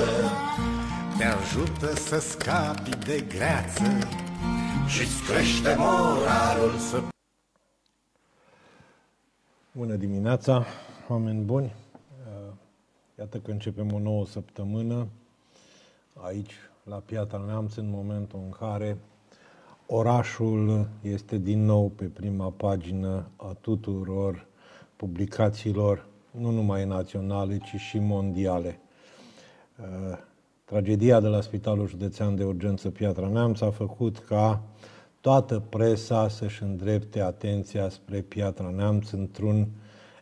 viață Te ajută să scapi de greață Și-ți crește moralul să... Bună dimineața, oameni buni! Uh, iată că începem o nouă săptămână aici, la Piața Neamț, în momentul în care orașul este din nou pe prima pagină a tuturor publicațiilor, nu numai naționale, ci și mondiale. Uh, tragedia de la Spitalul Județean de Urgență Piatra Neamț a făcut ca toată presa să-și îndrepte atenția spre Piatra Neamț într-un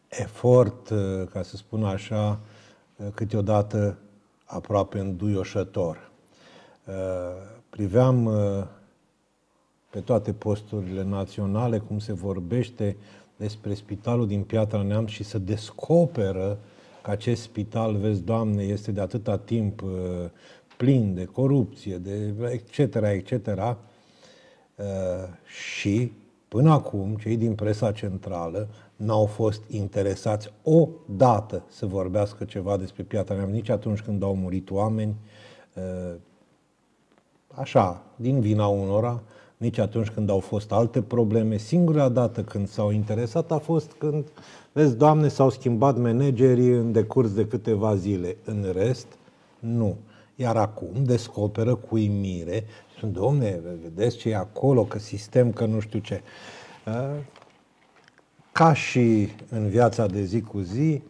efort, uh, ca să spun așa, uh, câteodată aproape înduioșător. Priveam pe toate posturile naționale cum se vorbește despre spitalul din Piatra Neamț și se descoperă uh, că acest spital, vezi, Doamne, este de atâta timp uh, plin de corupție, de etc., etc., uh, și până acum cei din presa centrală n-au fost interesați o dată să vorbească ceva despre Piatra Neamț, nici atunci când au murit oameni, uh, așa, din vina unora, nici atunci când au fost alte probleme. Singura dată când s-au interesat a fost când, vezi, Doamne, s-au schimbat managerii în decurs de câteva zile. În rest, nu. Iar acum descoperă cu imire, sunt, domne, vedeți ce e acolo, că sistem, că nu știu ce. Ca și în viața de zi cu zi,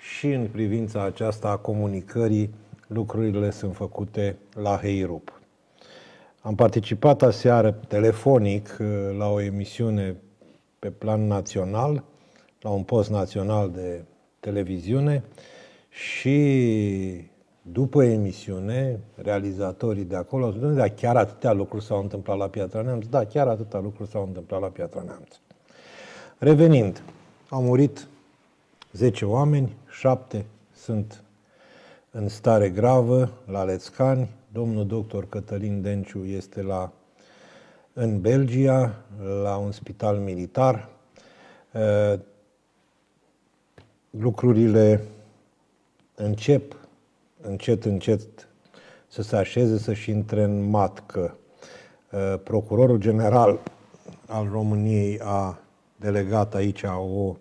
și în privința aceasta a comunicării, lucrurile sunt făcute la heirup. Am participat aseară telefonic uh, la o emisiune pe plan național, la un post național de televiziune și după emisiune, realizatorii de acolo au spus, da, chiar atâtea lucruri s-au întâmplat la Piatra Neamț? Da, chiar atâtea lucruri s-au întâmplat la Piatra Neamț. Revenind, au murit 10 oameni, 7 sunt în stare gravă la Lețcani, Domnul doctor Cătălin Denciu este la, în Belgia, la un spital militar. Lucrurile încep încet, încet să se așeze, să-și intre în matcă. Procurorul general al României a delegat aici o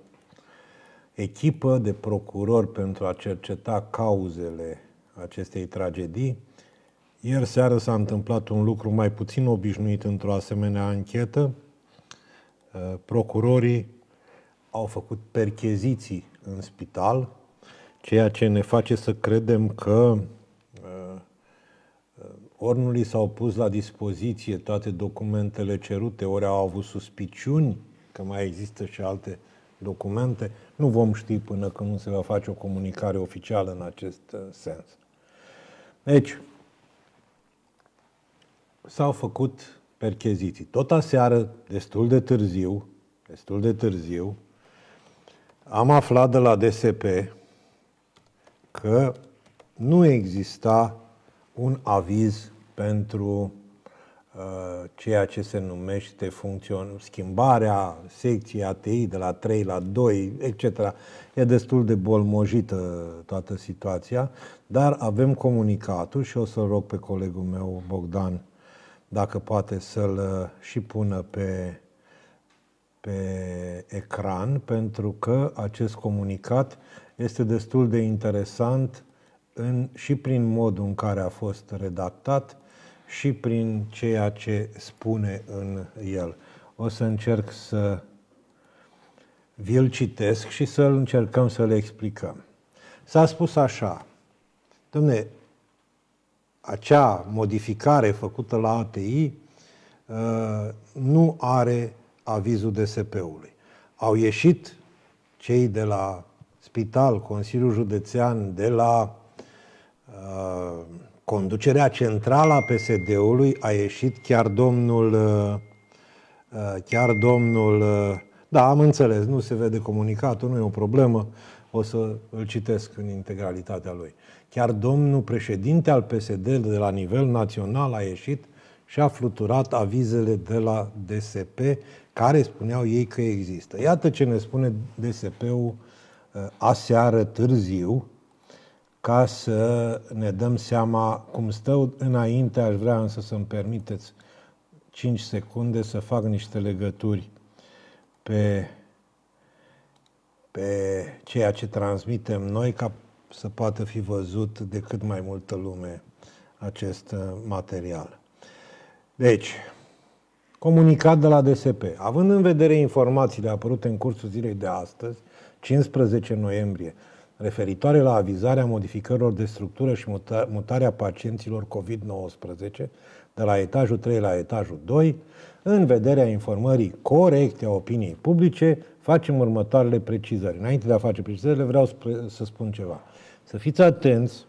echipă de procurori pentru a cerceta cauzele acestei tragedii. Ieri seară s-a întâmplat un lucru mai puțin obișnuit într-o asemenea anchetă. Uh, procurorii au făcut percheziții în spital, ceea ce ne face să credem că ori nu li s-au pus la dispoziție toate documentele cerute, ori au avut suspiciuni că mai există și alte documente. Nu vom ști până când nu se va face o comunicare oficială în acest uh, sens. Deci, s-au făcut percheziții. Tot aseară, destul de târziu, destul de târziu, am aflat de la DSP că nu exista un aviz pentru uh, ceea ce se numește funcțion- schimbarea secției ATI de la 3 la 2, etc. E destul de bolmojită toată situația, dar avem comunicatul și o să rog pe colegul meu Bogdan dacă poate să-l uh, și pună pe, pe ecran, pentru că acest comunicat este destul de interesant în, și prin modul în care a fost redactat și prin ceea ce spune în el. O să încerc să vi-l citesc și să-l încercăm să le explicăm. S-a spus așa, domne, acea modificare făcută la ATI uh, nu are avizul DSP-ului. Au ieșit cei de la spital, Consiliul Județean, de la uh, conducerea centrală a PSD-ului, a ieșit chiar domnul, uh, uh, chiar domnul, uh, da, am înțeles, nu se vede comunicatul, nu e o problemă, o să îl citesc în integralitatea lui. Uh, Chiar domnul președinte al PSD de la nivel național a ieșit și a fluturat avizele de la DSP, care spuneau ei că există. Iată ce ne spune DSP-ul eh, aseară târziu, ca să ne dăm seama cum stau înainte. Aș vrea însă să-mi permiteți 5 secunde să fac niște legături pe, pe ceea ce transmitem noi, ca să poată fi văzut de cât mai multă lume acest uh, material. Deci, comunicat de la DSP. Având în vedere informațiile apărute în cursul zilei de astăzi, 15 noiembrie, referitoare la avizarea modificărilor de structură și mutarea pacienților COVID-19 de la etajul 3 la etajul 2, în vederea informării corecte a opiniei publice, facem următoarele precizări. Înainte de a face precizările, vreau să spun ceva să fiți atenți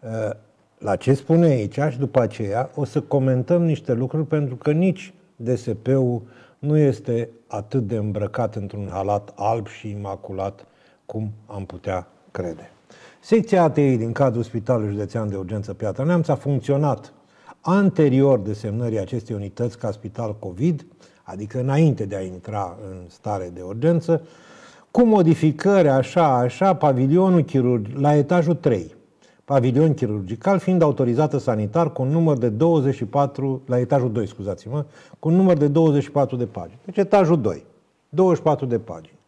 uh, la ce spune aici și după aceea o să comentăm niște lucruri pentru că nici DSP-ul nu este atât de îmbrăcat într-un halat alb și imaculat cum am putea crede. Secția ATI din cadrul Spitalului Județean de Urgență Piatra Neamț a funcționat anterior desemnării acestei unități ca spital COVID, adică înainte de a intra în stare de urgență, cu modificări așa, așa, pavilionul chirurgic la etajul 3, pavilion chirurgical fiind autorizată sanitar cu un număr de 24, la etajul 2, scuzați-mă, cu un număr de 24 de pagini. Deci etajul 2, 24 de pagini.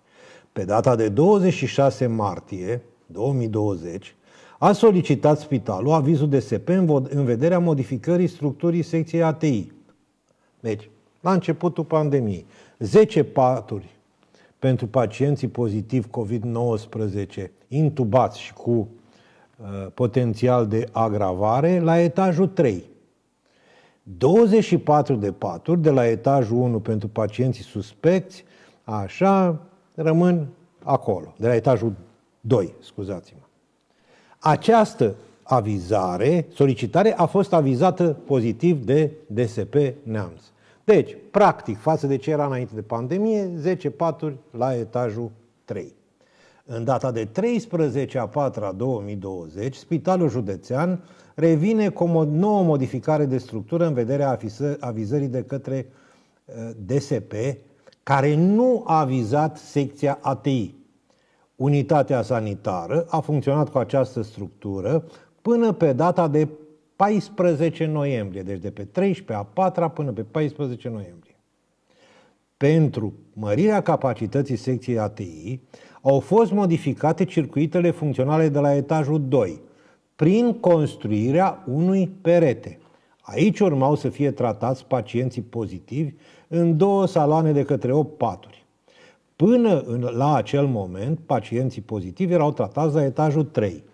Pe data de 26 martie 2020, a solicitat spitalul avizul de SP în vederea modificării structurii secției ATI. Deci, la începutul pandemiei, 10 paturi pentru pacienții pozitiv COVID-19 intubați și cu uh, potențial de agravare la etajul 3. 24 de paturi de la etajul 1 pentru pacienții suspecți, așa, rămân acolo, de la etajul 2, scuzați-mă. Această avizare, solicitare, a fost avizată pozitiv de DSP Neamț. Deci, practic, față de ce era înainte de pandemie, 10 paturi la etajul 3. În data de 13 a 4 a 2020, Spitalul Județean revine cu o nouă modificare de structură în vederea avizării de către uh, DSP, care nu a avizat secția ATI. Unitatea sanitară a funcționat cu această structură până pe data de 14 noiembrie, deci de pe 13 a 4 până pe 14 noiembrie. Pentru mărirea capacității secției ATI au fost modificate circuitele funcționale de la etajul 2 prin construirea unui perete. Aici urmau să fie tratați pacienții pozitivi în două saloane de către 8 paturi. Până în, la acel moment, pacienții pozitivi erau tratați la etajul 3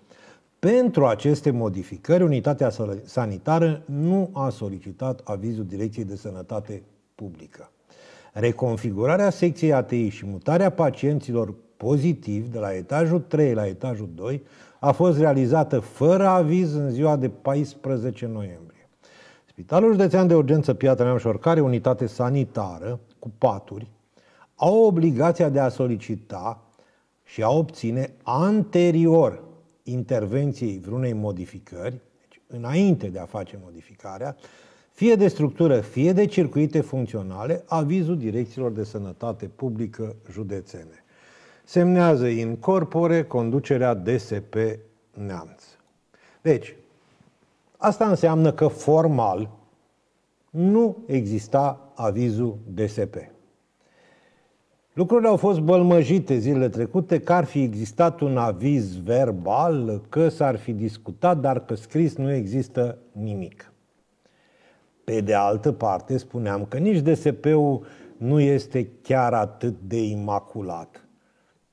pentru aceste modificări, unitatea sanitară nu a solicitat avizul Direcției de Sănătate Publică. Reconfigurarea secției ATI și mutarea pacienților pozitiv de la etajul 3 la etajul 2 a fost realizată fără aviz în ziua de 14 noiembrie. Spitalul Județean de Urgență Piatra Neamț și unitate sanitară cu paturi, au obligația de a solicita și a obține anterior intervenției vreunei modificări, deci înainte de a face modificarea, fie de structură, fie de circuite funcționale, avizul direcțiilor de sănătate publică județene. Semnează în corpore conducerea DSP Neamț. Deci, asta înseamnă că formal nu exista avizul DSP. Lucrurile au fost bălmăjite zilele trecute că ar fi existat un aviz verbal, că s-ar fi discutat, dar că scris nu există nimic. Pe de altă parte, spuneam că nici DSP-ul nu este chiar atât de imaculat.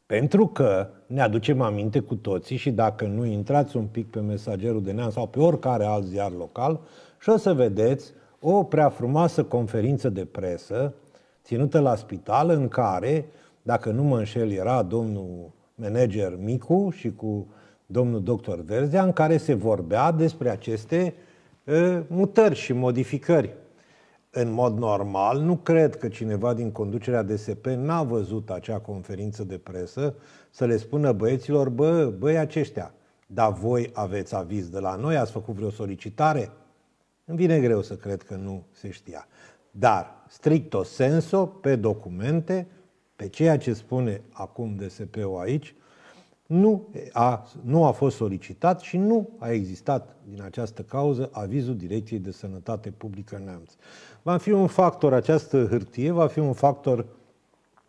Pentru că ne aducem aminte cu toții și dacă nu intrați un pic pe mesagerul de neam sau pe oricare alt ziar local și o să vedeți o prea frumoasă conferință de presă ținută la spital în care, dacă nu mă înșel, era domnul manager Micu și cu domnul doctor Verzea, în care se vorbea despre aceste mutări și modificări. În mod normal, nu cred că cineva din conducerea DSP n-a văzut acea conferință de presă să le spună băieților, bă, băi aceștia, dar voi aveți aviz de la noi, ați făcut vreo solicitare? Îmi vine greu să cred că nu se știa. Dar, stricto senso, pe documente, pe ceea ce spune acum DSP-ul aici, nu a, nu a fost solicitat și nu a existat din această cauză avizul Direcției de Sănătate Publică Neamț. Va fi un factor, această hârtie va fi un factor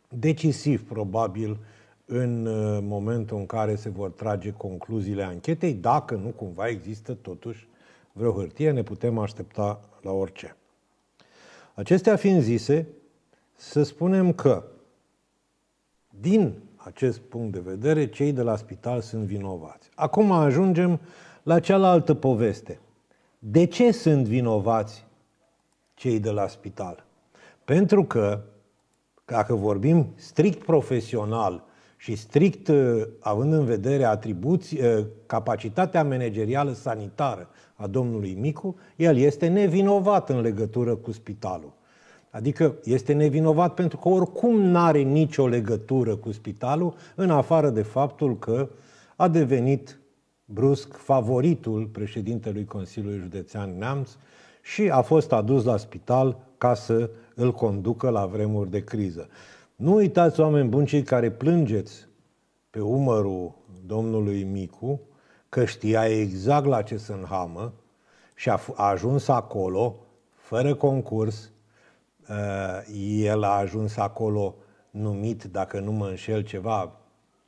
decisiv probabil în uh, momentul în care se vor trage concluziile anchetei, dacă nu cumva există totuși vreo hârtie, ne putem aștepta la orice. Acestea fiind zise, să spunem că, din acest punct de vedere, cei de la spital sunt vinovați. Acum ajungem la cealaltă poveste. De ce sunt vinovați cei de la spital? Pentru că, dacă vorbim strict profesional, și strict uh, având în vedere atribuți, uh, capacitatea managerială sanitară a domnului Micu, el este nevinovat în legătură cu spitalul. Adică este nevinovat pentru că oricum nu are nicio legătură cu spitalul, în afară de faptul că a devenit brusc favoritul președintelui Consiliului Județean Neamț și a fost adus la spital ca să îl conducă la vremuri de criză. Nu uitați, oameni buni, cei care plângeți pe umărul domnului Micu, că știa exact la ce sunt hamă și a, a ajuns acolo fără concurs. Uh, el a ajuns acolo numit, dacă nu mă înșel, ceva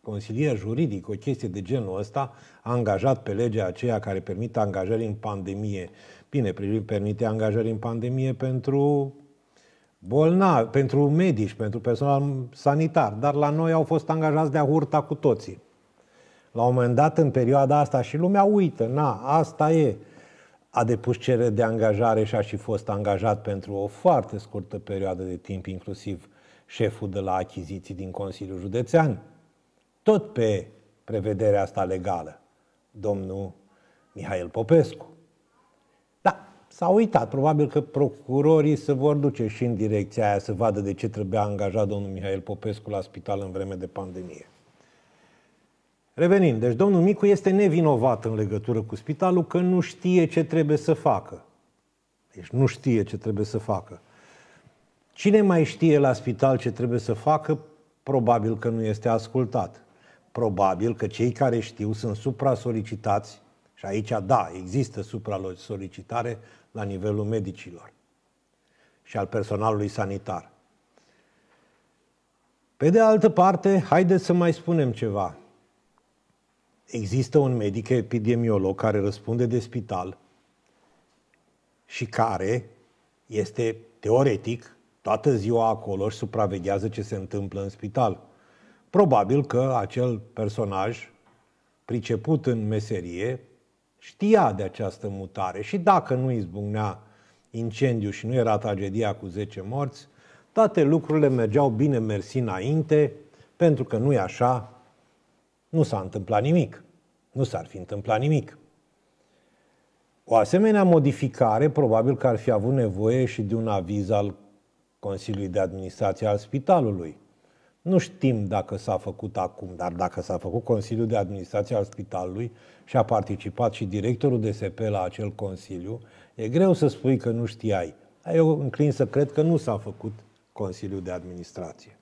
consilier juridic, o chestie de genul ăsta, angajat pe legea aceea care permite angajări în pandemie. Bine, permite angajări în pandemie pentru bolnavi, pentru medici, pentru personal sanitar, dar la noi au fost angajați de-a hurta cu toții. La un moment dat, în perioada asta, și lumea uită, na, asta e. A depus cerere de angajare și a și fost angajat pentru o foarte scurtă perioadă de timp, inclusiv șeful de la achiziții din Consiliul Județean. Tot pe prevederea asta legală, domnul Mihail Popescu s-a uitat. Probabil că procurorii se vor duce și în direcția aia să vadă de ce trebuia angajat domnul Mihail Popescu la spital în vreme de pandemie. Revenind, deci domnul Micu este nevinovat în legătură cu spitalul că nu știe ce trebuie să facă. Deci nu știe ce trebuie să facă. Cine mai știe la spital ce trebuie să facă, probabil că nu este ascultat. Probabil că cei care știu sunt supra-solicitați și aici, da, există supra-solicitare la nivelul medicilor și al personalului sanitar. Pe de altă parte, haideți să mai spunem ceva. Există un medic epidemiolog care răspunde de spital și care este teoretic toată ziua acolo și supraveghează ce se întâmplă în spital. Probabil că acel personaj priceput în meserie știa de această mutare și dacă nu izbucnea incendiu și nu era tragedia cu 10 morți, toate lucrurile mergeau bine mersi înainte, pentru că nu e așa, nu s-a întâmplat nimic. Nu s-ar fi întâmplat nimic. O asemenea modificare probabil că ar fi avut nevoie și de un aviz al Consiliului de Administrație al Spitalului, nu știm dacă s-a făcut acum, dar dacă s-a făcut Consiliul de Administrație al Spitalului și a participat și directorul DSP la acel Consiliu, e greu să spui că nu știai. Eu înclin să cred că nu s-a făcut Consiliul de Administrație.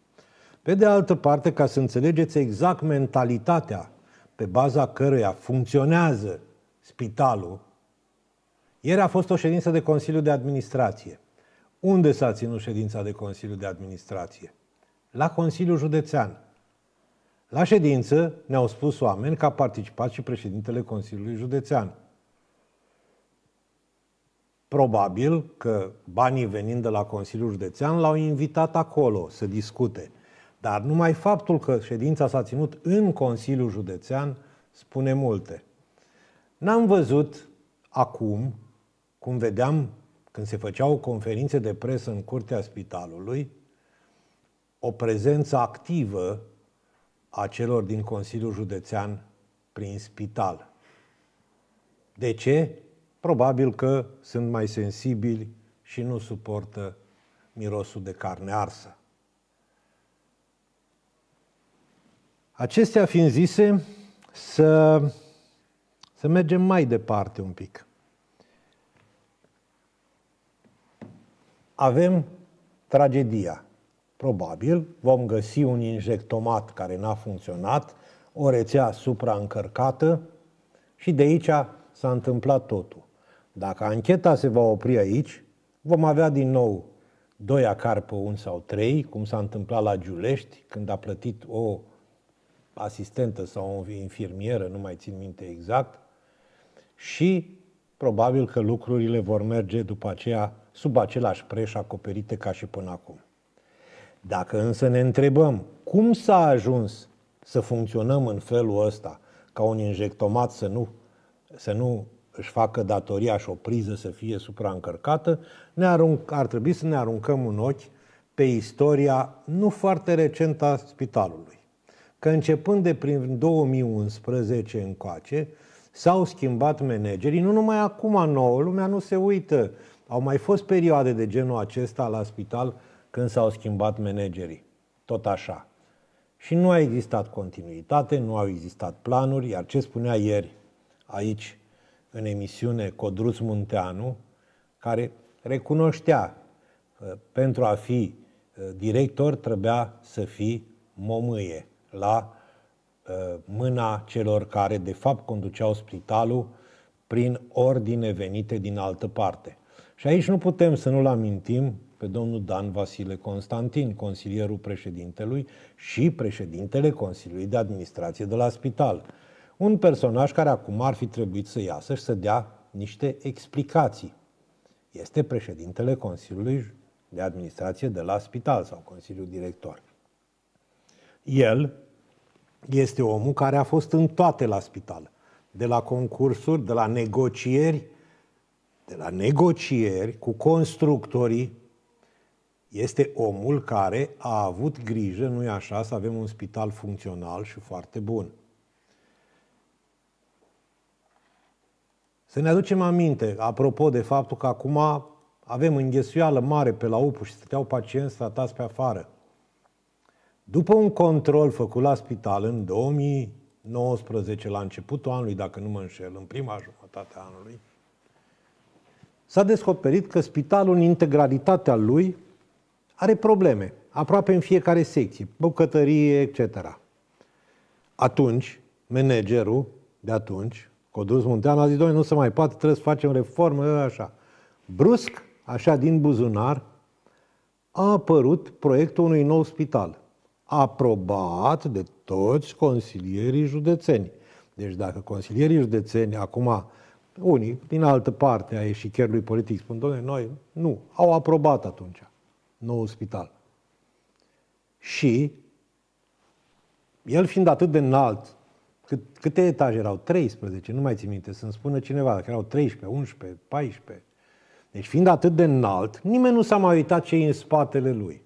Pe de altă parte, ca să înțelegeți exact mentalitatea pe baza căreia funcționează spitalul, ieri a fost o ședință de Consiliu de Administrație. Unde s-a ținut ședința de Consiliu de Administrație? la Consiliul Județean. La ședință ne-au spus oameni că a participat și președintele Consiliului Județean. Probabil că banii venind de la Consiliul Județean l-au invitat acolo să discute. Dar numai faptul că ședința s-a ținut în Consiliul Județean spune multe. N-am văzut acum, cum vedeam când se făceau conferințe de presă în curtea spitalului, o prezență activă a celor din Consiliul Județean prin spital. De ce? Probabil că sunt mai sensibili și nu suportă mirosul de carne arsă. Acestea fiind zise, să, să mergem mai departe un pic. Avem tragedia Probabil vom găsi un injectomat care n-a funcționat, o rețea supraîncărcată și de aici s-a întâmplat totul. Dacă ancheta se va opri aici, vom avea din nou doi acari pe un sau trei, cum s-a întâmplat la Giulești, când a plătit o asistentă sau o infirmieră, nu mai țin minte exact, și probabil că lucrurile vor merge după aceea sub același preș acoperite ca și până acum. Dacă însă ne întrebăm cum s-a ajuns să funcționăm în felul ăsta, ca un injectomat să nu, să nu își facă datoria și o priză să fie supraîncărcată, ne arunc, ar trebui să ne aruncăm un ochi pe istoria nu foarte recentă a spitalului. Că începând de prin 2011 încoace, s-au schimbat managerii, nu numai acum nouă, lumea nu se uită. Au mai fost perioade de genul acesta la spital când s-au schimbat managerii. Tot așa. Și nu a existat continuitate, nu au existat planuri, iar ce spunea ieri aici în emisiune Codruț Munteanu, care recunoștea că uh, pentru a fi uh, director trebuia să fii momâie la uh, mâna celor care de fapt conduceau spitalul prin ordine venite din altă parte. Și aici nu putem să nu-l amintim pe domnul Dan Vasile Constantin, consilierul președintelui și președintele Consiliului de Administrație de la spital. Un personaj care acum ar fi trebuit să iasă și să dea niște explicații. Este președintele Consiliului de Administrație de la spital sau Consiliul Director. El este omul care a fost în toate la spital. De la concursuri, de la negocieri, de la negocieri cu constructorii, este omul care a avut grijă, nu-i așa, să avem un spital funcțional și foarte bun. Să ne aducem aminte, apropo de faptul că acum avem înghesuială mare pe la UPU și stăteau pacienți tratați pe afară. După un control făcut la spital în 2019, la începutul anului, dacă nu mă înșel, în prima jumătate a anului, s-a descoperit că spitalul, în integralitatea lui, are probleme, aproape în fiecare secție, bucătărie, etc. Atunci, managerul de atunci, Codruz Munteanu, a zis, doamne, nu se mai poate, trebuie să facem reformă, așa. Brusc, așa din buzunar, a apărut proiectul unui nou spital, aprobat de toți consilierii județeni. Deci dacă consilierii județeni acum, unii din altă parte a lui politic spun, doamne, noi nu, au aprobat atunci noul spital. Și el fiind atât de înalt, cât, câte etaje erau? 13, nu mai țin minte, să-mi spună cineva, dacă erau 13, 11, 14. Deci fiind atât de înalt, nimeni nu s-a mai uitat ce e în spatele lui.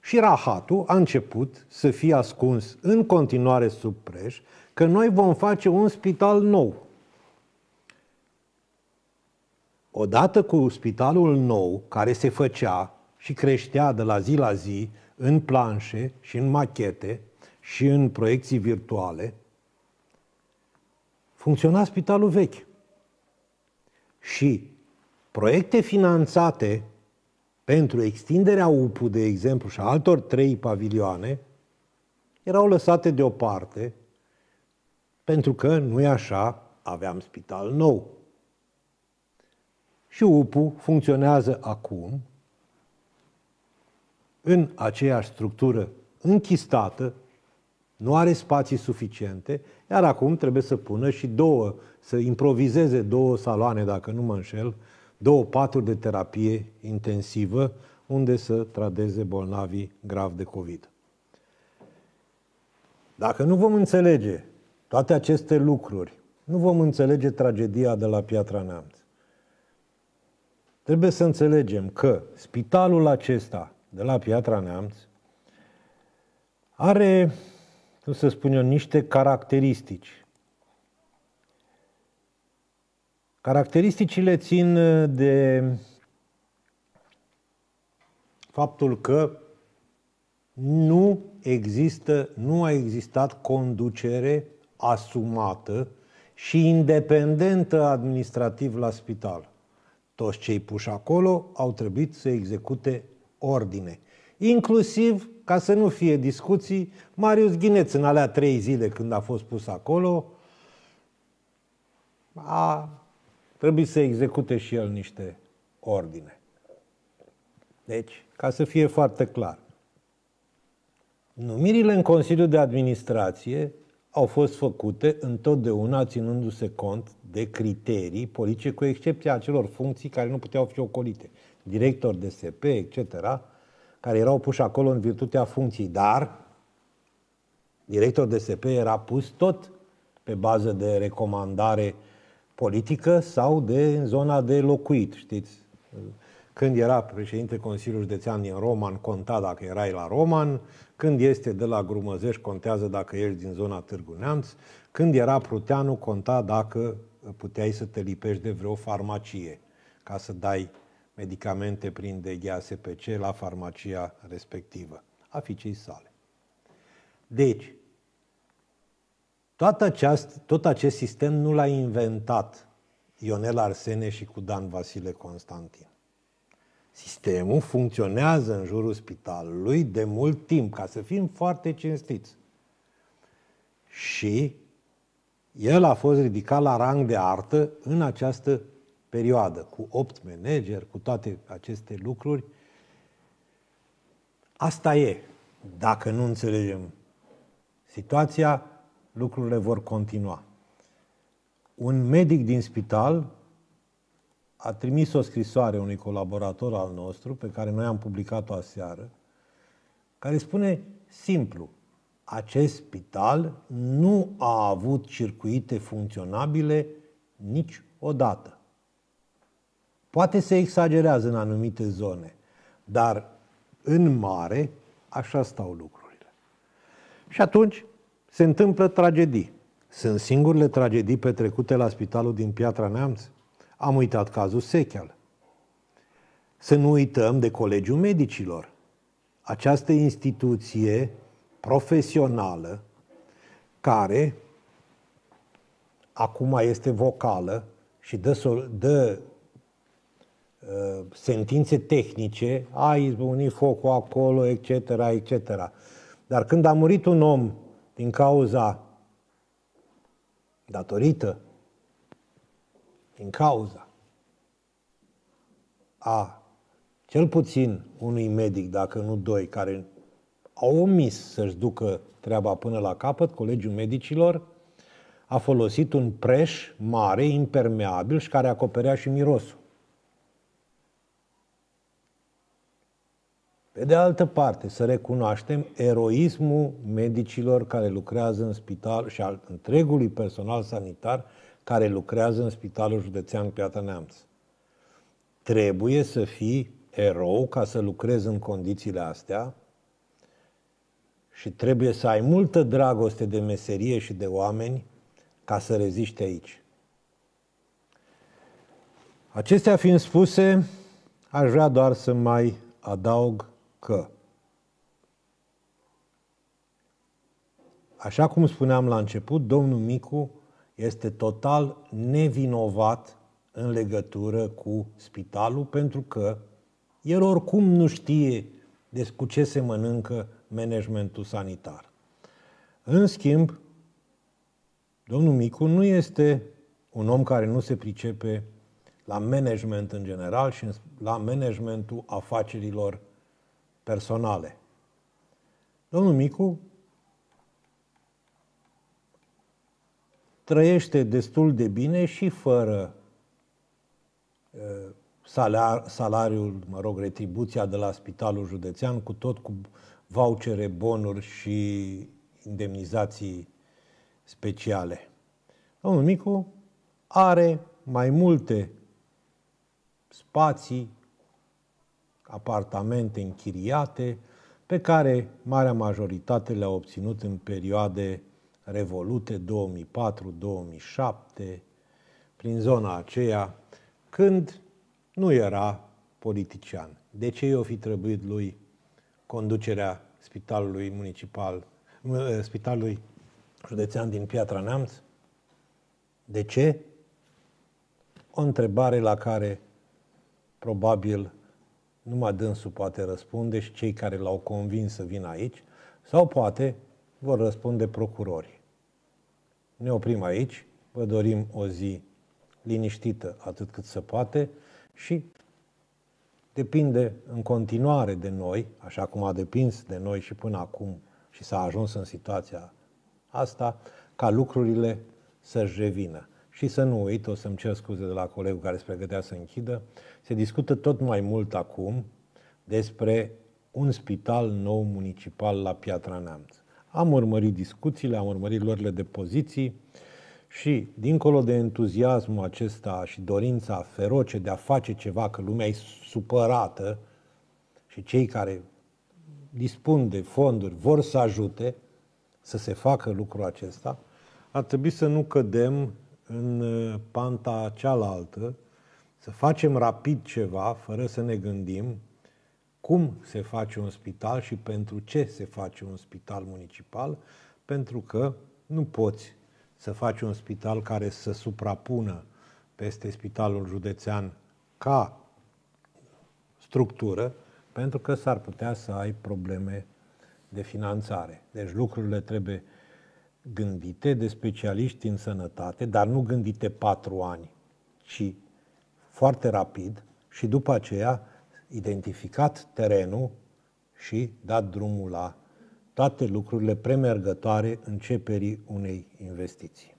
Și rahatul a început să fie ascuns în continuare sub preș că noi vom face un spital nou. Odată cu spitalul nou care se făcea, și creștea de la zi la zi în planșe și în machete și în proiecții virtuale, funcționa spitalul vechi. Și proiecte finanțate pentru extinderea UPU, de exemplu, și a altor trei pavilioane, erau lăsate deoparte pentru că, nu e așa, aveam spital nou. Și UPU funcționează acum în aceeași structură închistată, nu are spații suficiente, iar acum trebuie să pună și două, să improvizeze două saloane, dacă nu mă înșel, două paturi de terapie intensivă, unde să tradeze bolnavii grav de COVID. Dacă nu vom înțelege toate aceste lucruri, nu vom înțelege tragedia de la Piatra Neamț. Trebuie să înțelegem că spitalul acesta de la Piatra Neamț, are, cum să spun eu, niște caracteristici. Caracteristicile țin de faptul că nu există, nu a existat conducere asumată și independentă administrativ la spital. Toți cei puși acolo au trebuit să execute ordine. Inclusiv, ca să nu fie discuții, Marius Ghineț în alea trei zile când a fost pus acolo a trebuit să execute și el niște ordine. Deci, ca să fie foarte clar, numirile în Consiliul de Administrație au fost făcute întotdeauna ținându-se cont de criterii politice, cu excepția acelor funcții care nu puteau fi ocolite directori de SP, etc., care erau puși acolo în virtutea funcției, dar director de SP era pus tot pe bază de recomandare politică sau de în zona de locuit, știți. Când era președinte Consiliului Județean din Roman, conta dacă erai la Roman, când este de la Grumăzeș, contează dacă ești din zona Târgu Neamț, când era Pruteanu, conta dacă puteai să te lipești de vreo farmacie ca să dai medicamente prin DGASPC la farmacia respectivă, a ficei sale. Deci, tot acest, tot acest sistem nu l-a inventat Ionel Arsene și cu Dan Vasile Constantin. Sistemul funcționează în jurul spitalului de mult timp, ca să fim foarte cinstiți. Și el a fost ridicat la rang de artă în această perioadă, cu opt manageri, cu toate aceste lucruri. Asta e. Dacă nu înțelegem situația, lucrurile vor continua. Un medic din spital a trimis o scrisoare unui colaborator al nostru, pe care noi am publicat-o aseară, care spune simplu, acest spital nu a avut circuite funcționabile niciodată. Poate se exagerează în anumite zone, dar în mare așa stau lucrurile. Și atunci se întâmplă tragedii. Sunt singurele tragedii petrecute la spitalul din Piatra Neamț? Am uitat cazul Secheal. Să nu uităm de Colegiul Medicilor. Această instituție profesională care acum este vocală și dă, dă Uh, sentințe tehnice, a izbunit focul acolo, etc., etc. Dar când a murit un om din cauza, datorită, din cauza a cel puțin unui medic, dacă nu doi, care au omis să-și ducă treaba până la capăt, Colegiul Medicilor a folosit un preș mare, impermeabil și care acoperea și mirosul. Pe de altă parte, să recunoaștem eroismul medicilor care lucrează în spital și al întregului personal sanitar care lucrează în Spitalul Județean Piatra Neamț. Trebuie să fii erou ca să lucrezi în condițiile astea și trebuie să ai multă dragoste de meserie și de oameni ca să reziști aici. Acestea fiind spuse, aș vrea doar să mai adaug că Așa cum spuneam la început, domnul Micu este total nevinovat în legătură cu spitalul pentru că el oricum nu știe de cu ce se mănâncă managementul sanitar. În schimb, domnul Micu nu este un om care nu se pricepe la management în general și la managementul afacerilor personale. Domnul Micu trăiește destul de bine și fără salar, salariul, mă rog, retribuția de la Spitalul Județean, cu tot cu vouchere, bonuri și indemnizații speciale. Domnul Micu are mai multe spații apartamente închiriate, pe care marea majoritate le-a obținut în perioade revolute 2004-2007, prin zona aceea, când nu era politician. De ce i-o fi trebuit lui conducerea spitalului municipal, eh, spitalului județean din Piatra Neamț? De ce? O întrebare la care probabil numai dânsul poate răspunde și cei care l-au convins să vină aici, sau poate vor răspunde procurorii. Ne oprim aici, vă dorim o zi liniștită atât cât se poate și depinde în continuare de noi, așa cum a depins de noi și până acum și s-a ajuns în situația asta, ca lucrurile să-și revină. Și să nu uit, o să-mi cer scuze de la colegul care se pregătea să închidă, se discută tot mai mult acum despre un spital nou municipal la Piatra Neamț. Am urmărit discuțiile, am urmărit luările de poziții și, dincolo de entuziasmul acesta și dorința feroce de a face ceva, că lumea e supărată și cei care dispun de fonduri vor să ajute să se facă lucrul acesta, ar trebui să nu cădem în uh, panta cealaltă, să facem rapid ceva, fără să ne gândim cum se face un spital și pentru ce se face un spital municipal, pentru că nu poți să faci un spital care să suprapună peste spitalul județean ca structură, pentru că s-ar putea să ai probleme de finanțare. Deci lucrurile trebuie gândite de specialiști în sănătate, dar nu gândite patru ani, ci foarte rapid și după aceea identificat terenul și dat drumul la toate lucrurile premergătoare începerii unei investiții.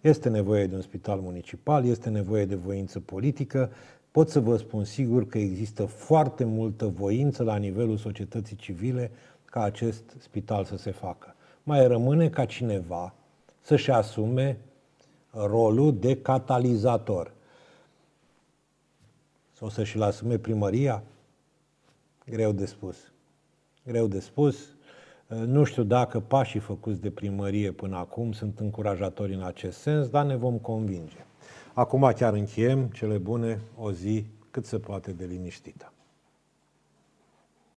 Este nevoie de un spital municipal, este nevoie de voință politică. Pot să vă spun sigur că există foarte multă voință la nivelul societății civile ca acest spital să se facă mai rămâne ca cineva să-și asume rolul de catalizator. Sau să-și-l asume primăria? Greu de spus. Greu de spus. Nu știu dacă pașii făcuți de primărie până acum sunt încurajatori în acest sens, dar ne vom convinge. Acum chiar încheiem. Cele bune, o zi cât se poate de liniștită.